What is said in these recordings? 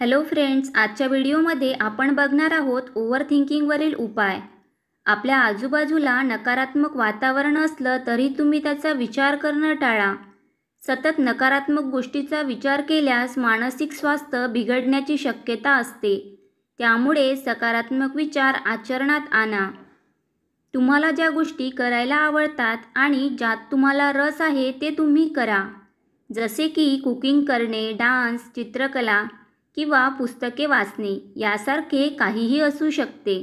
hello friends आजच्या व्हिडिओमध्ये आपण बघणार आहोत ओव्हर थिंकिंगवरील उपाय आपल्या आजूबाजूला नकारात्मक वातावरण असलं तरी तुम्ही त्याचा विचार करणं टाळा सतत नकारात्मक गोष्टीचा विचार केल्यास मानसिक स्वास्थ्य बिघडण्याची शक्यता असते त्यामुळे सकारात्मक विचार आचरणात आणा तुम्हाला ज्या गोष्टी करायला आवडतात आणि ज्यात तुम्हाला रस आहे ते तुम्ही करा जसे की कुकिंग करणे डान्स चित्रकला किंवा पुस्तके वाचणे यासारखे काहीही असू शकते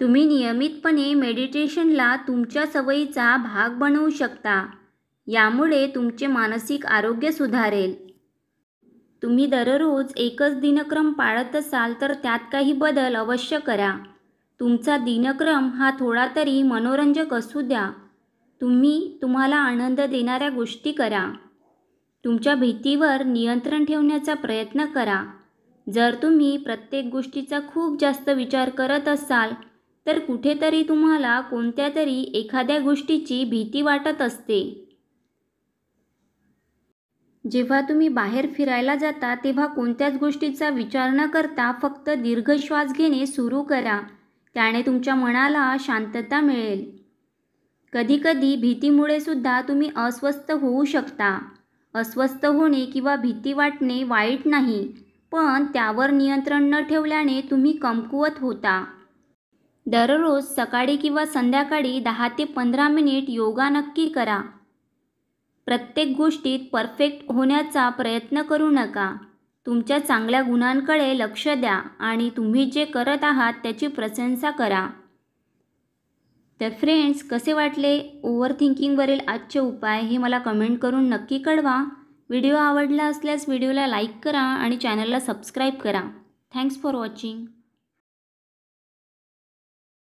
तुम्ही नियमितपणे मेडिटेशनला तुमच्या सवयीचा भाग बनवू शकता यामुळे तुमचे मानसिक आरोग्य सुधारेल तुम्ही दररोज एकच दिनक्रम पाळत असाल तर त्यात काही बदल अवश्य करा तुमचा दिनक्रम हा थोडा तरी मनोरंजक असू द्या तुम्ही तुम्हाला आनंद देणाऱ्या गोष्टी करा तुमच्या भीतीवर नियंत्रण ठेवण्याचा प्रयत्न करा जर तुम्ही प्रत्येक गोष्टीचा खूप जास्त विचार करत असाल तर कुठेतरी तुम्हाला कोणत्या तरी एखाद्या गोष्टीची भीती वाटत असते जेव्हा तुम्ही बाहेर फिरायला जाता तेव्हा कोणत्याच गोष्टीचा विचार न करता फक्त दीर्घ श्वास घेणे सुरू करा त्याने तुमच्या मनाला शांतता मिळेल कधीकधी भीतीमुळे सुद्धा तुम्ही अस्वस्थ होऊ शकता अस्वस्थ होणे किंवा भीती वाटणे वाईट नाही पण त्यावर नियंत्रण न ठेवल्याने तुम्ही कमकुवत होता दररोज सकाळी किंवा संध्याकाळी दहा ते पंधरा मिनिट योगा नक्की करा प्रत्येक गोष्टीत परफेक्ट होण्याचा प्रयत्न करू नका तुमच्या चांगल्या गुणांकडे लक्ष द्या आणि तुम्ही जे करत आहात त्याची प्रशंसा करा तर फ्रेंड्स कसे वाटले ओव्हर थिंकिंगवरील आजचे उपाय हे मला कमेंट करून नक्की कळवा व्हिडिओ आवडला असल्यास व्हिडिओला लाईक करा आणि चॅनलला सबस्क्राईब करा थँक्स फॉर वॉचिंग